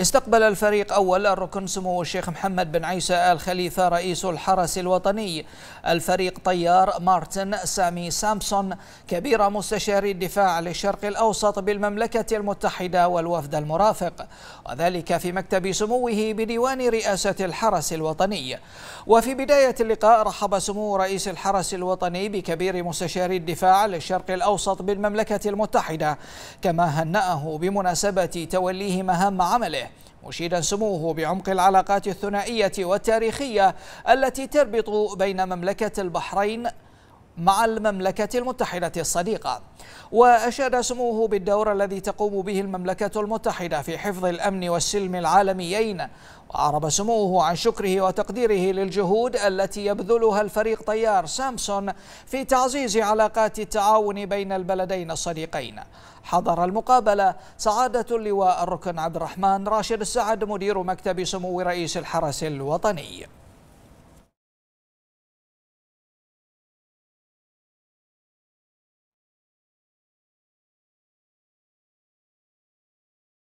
استقبل الفريق أول الركن سمو الشيخ محمد بن عيسى آل خليفة رئيس الحرس الوطني الفريق طيار مارتن سامي سامسون كبير مستشاري الدفاع للشرق الأوسط بالمملكة المتحدة والوفد المرافق وذلك في مكتب سموه بديوان رئاسة الحرس الوطني وفي بداية اللقاء رحب سمو رئيس الحرس الوطني بكبير مستشاري الدفاع للشرق الأوسط بالمملكة المتحدة كما هنأه بمناسبة توليه مهام عمله وغيره مشيدا سموه بعمق العلاقات الثنائية والتاريخية التي تربط بين مملكة البحرين مع المملكة المتحدة الصديقة وأشاد سموه بالدور الذي تقوم به المملكة المتحدة في حفظ الأمن والسلم العالميين وأعرب سموه عن شكره وتقديره للجهود التي يبذلها الفريق طيار سامسون في تعزيز علاقات التعاون بين البلدين الصديقين حضر المقابلة سعادة اللواء الركن عبد الرحمن راشد السعد مدير مكتب سمو رئيس الحرس الوطني